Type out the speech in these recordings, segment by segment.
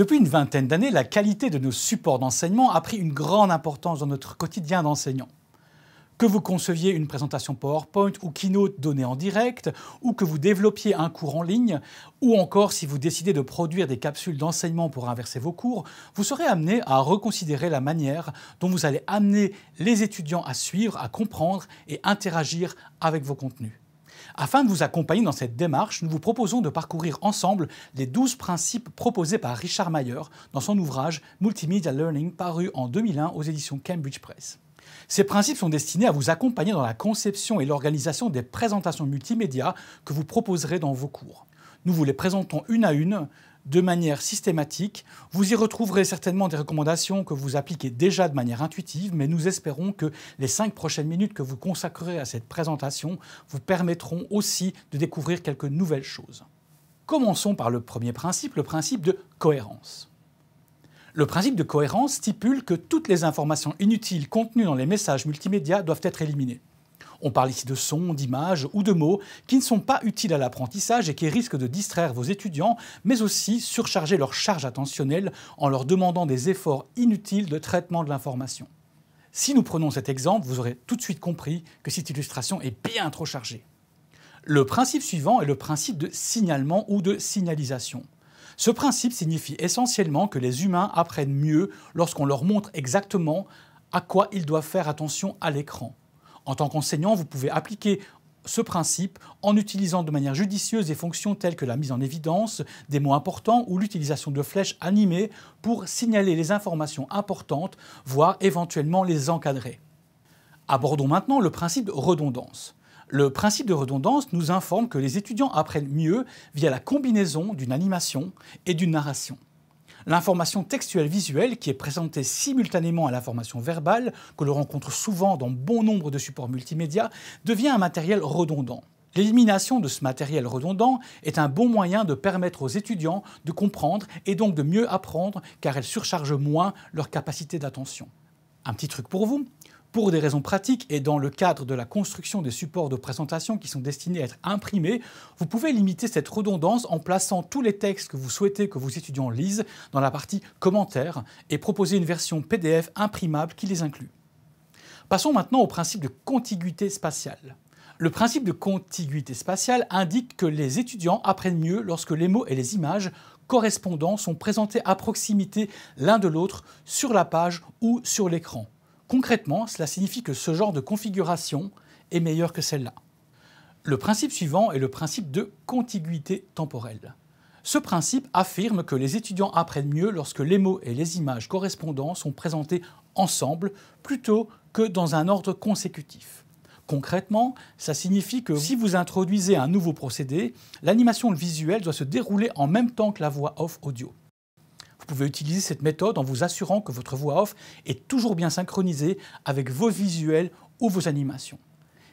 Depuis une vingtaine d'années, la qualité de nos supports d'enseignement a pris une grande importance dans notre quotidien d'enseignant. Que vous conceviez une présentation PowerPoint ou Keynote donnée en direct, ou que vous développiez un cours en ligne, ou encore si vous décidez de produire des capsules d'enseignement pour inverser vos cours, vous serez amené à reconsidérer la manière dont vous allez amener les étudiants à suivre, à comprendre et interagir avec vos contenus. Afin de vous accompagner dans cette démarche, nous vous proposons de parcourir ensemble les 12 principes proposés par Richard Mayer dans son ouvrage Multimedia Learning paru en 2001 aux éditions Cambridge Press. Ces principes sont destinés à vous accompagner dans la conception et l'organisation des présentations multimédia que vous proposerez dans vos cours. Nous vous les présentons une à une de manière systématique. Vous y retrouverez certainement des recommandations que vous appliquez déjà de manière intuitive, mais nous espérons que les cinq prochaines minutes que vous consacrerez à cette présentation vous permettront aussi de découvrir quelques nouvelles choses. Commençons par le premier principe, le principe de cohérence. Le principe de cohérence stipule que toutes les informations inutiles contenues dans les messages multimédia doivent être éliminées. On parle ici de sons, d'images ou de mots qui ne sont pas utiles à l'apprentissage et qui risquent de distraire vos étudiants, mais aussi surcharger leur charge attentionnelle en leur demandant des efforts inutiles de traitement de l'information. Si nous prenons cet exemple, vous aurez tout de suite compris que cette illustration est bien trop chargée. Le principe suivant est le principe de signalement ou de signalisation. Ce principe signifie essentiellement que les humains apprennent mieux lorsqu'on leur montre exactement à quoi ils doivent faire attention à l'écran. En tant qu'enseignant, vous pouvez appliquer ce principe en utilisant de manière judicieuse des fonctions telles que la mise en évidence des mots importants ou l'utilisation de flèches animées pour signaler les informations importantes, voire éventuellement les encadrer. Abordons maintenant le principe de redondance. Le principe de redondance nous informe que les étudiants apprennent mieux via la combinaison d'une animation et d'une narration. L'information textuelle visuelle, qui est présentée simultanément à l'information verbale, que l'on rencontre souvent dans bon nombre de supports multimédia, devient un matériel redondant. L'élimination de ce matériel redondant est un bon moyen de permettre aux étudiants de comprendre et donc de mieux apprendre car elle surcharge moins leur capacité d'attention. Un petit truc pour vous, pour des raisons pratiques et dans le cadre de la construction des supports de présentation qui sont destinés à être imprimés, vous pouvez limiter cette redondance en plaçant tous les textes que vous souhaitez que vos étudiants lisent dans la partie commentaires et proposer une version PDF imprimable qui les inclut. Passons maintenant au principe de contiguïté spatiale. Le principe de contiguïté spatiale indique que les étudiants apprennent mieux lorsque les mots et les images correspondants sont présentés à proximité l'un de l'autre sur la page ou sur l'écran. Concrètement, cela signifie que ce genre de configuration est meilleur que celle-là. Le principe suivant est le principe de contiguïté temporelle. Ce principe affirme que les étudiants apprennent mieux lorsque les mots et les images correspondants sont présentés ensemble plutôt que dans un ordre consécutif. Concrètement, ça signifie que si vous introduisez un nouveau procédé, l'animation visuelle doit se dérouler en même temps que la voix off audio. Vous pouvez utiliser cette méthode en vous assurant que votre voix off est toujours bien synchronisée avec vos visuels ou vos animations.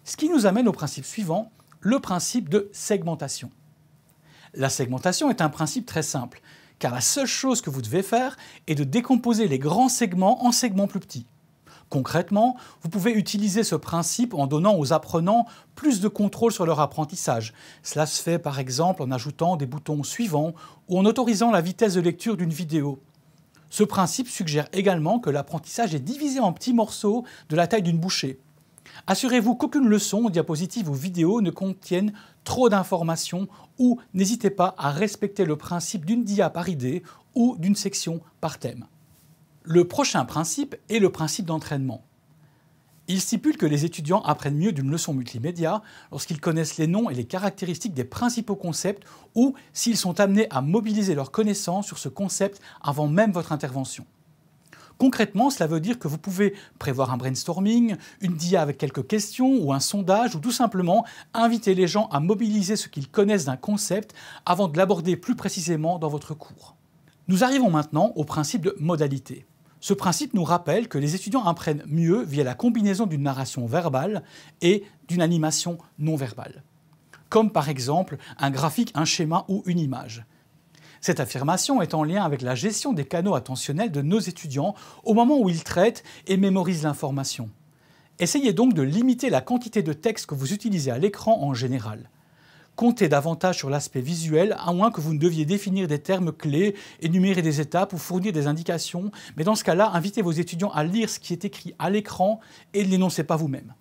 Ce qui nous amène au principe suivant, le principe de segmentation. La segmentation est un principe très simple, car la seule chose que vous devez faire est de décomposer les grands segments en segments plus petits. Concrètement, vous pouvez utiliser ce principe en donnant aux apprenants plus de contrôle sur leur apprentissage. Cela se fait par exemple en ajoutant des boutons suivants ou en autorisant la vitesse de lecture d'une vidéo. Ce principe suggère également que l'apprentissage est divisé en petits morceaux de la taille d'une bouchée. Assurez-vous qu'aucune leçon, diapositive ou vidéo ne contienne trop d'informations ou n'hésitez pas à respecter le principe d'une dia par idée ou d'une section par thème. Le prochain principe est le principe d'entraînement. Il stipule que les étudiants apprennent mieux d'une leçon multimédia lorsqu'ils connaissent les noms et les caractéristiques des principaux concepts ou s'ils sont amenés à mobiliser leurs connaissances sur ce concept avant même votre intervention. Concrètement, cela veut dire que vous pouvez prévoir un brainstorming, une DIA avec quelques questions ou un sondage ou tout simplement inviter les gens à mobiliser ce qu'ils connaissent d'un concept avant de l'aborder plus précisément dans votre cours. Nous arrivons maintenant au principe de modalité. Ce principe nous rappelle que les étudiants apprennent mieux via la combinaison d'une narration verbale et d'une animation non verbale, comme par exemple un graphique, un schéma ou une image. Cette affirmation est en lien avec la gestion des canaux attentionnels de nos étudiants au moment où ils traitent et mémorisent l'information. Essayez donc de limiter la quantité de texte que vous utilisez à l'écran en général. Comptez davantage sur l'aspect visuel, à moins que vous ne deviez définir des termes clés, énumérer des étapes ou fournir des indications. Mais dans ce cas-là, invitez vos étudiants à lire ce qui est écrit à l'écran et ne l'énoncez pas vous-même.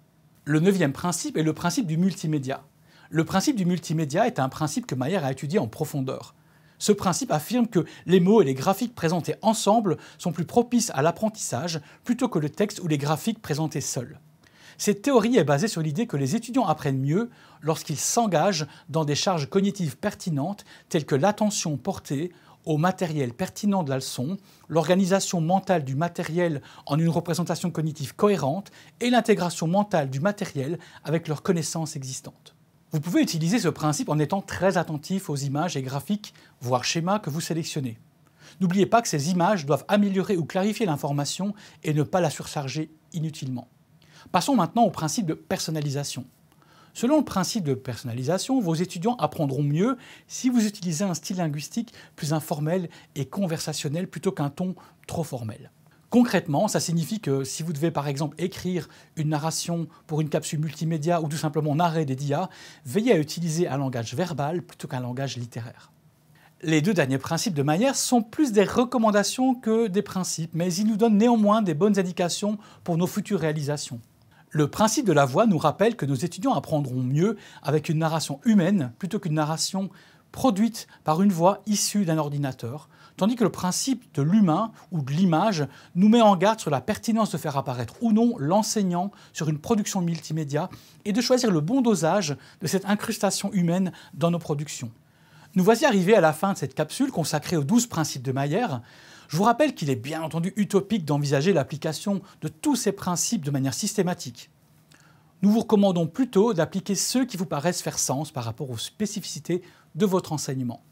Le neuvième principe est le principe du multimédia. Le principe du multimédia est un principe que Mayer a étudié en profondeur. Ce principe affirme que les mots et les graphiques présentés ensemble sont plus propices à l'apprentissage plutôt que le texte ou les graphiques présentés seuls. Cette théorie est basée sur l'idée que les étudiants apprennent mieux lorsqu'ils s'engagent dans des charges cognitives pertinentes telles que l'attention portée au matériel pertinent de la leçon, l'organisation mentale du matériel en une représentation cognitive cohérente et l'intégration mentale du matériel avec leurs connaissances existantes. Vous pouvez utiliser ce principe en étant très attentif aux images et graphiques, voire schémas que vous sélectionnez. N'oubliez pas que ces images doivent améliorer ou clarifier l'information et ne pas la surcharger inutilement. Passons maintenant au principe de personnalisation. Selon le principe de personnalisation, vos étudiants apprendront mieux si vous utilisez un style linguistique plus informel et conversationnel plutôt qu'un ton trop formel. Concrètement, ça signifie que si vous devez par exemple écrire une narration pour une capsule multimédia ou tout simplement narrer des DIA, veillez à utiliser un langage verbal plutôt qu'un langage littéraire. Les deux derniers principes de manière sont plus des recommandations que des principes, mais ils nous donnent néanmoins des bonnes indications pour nos futures réalisations. Le principe de la voix nous rappelle que nos étudiants apprendront mieux avec une narration humaine plutôt qu'une narration produite par une voix issue d'un ordinateur, tandis que le principe de l'humain ou de l'image nous met en garde sur la pertinence de faire apparaître ou non l'enseignant sur une production multimédia et de choisir le bon dosage de cette incrustation humaine dans nos productions. Nous voici arrivés à la fin de cette capsule consacrée aux 12 principes de Maillère. Je vous rappelle qu'il est bien entendu utopique d'envisager l'application de tous ces principes de manière systématique. Nous vous recommandons plutôt d'appliquer ceux qui vous paraissent faire sens par rapport aux spécificités de votre enseignement.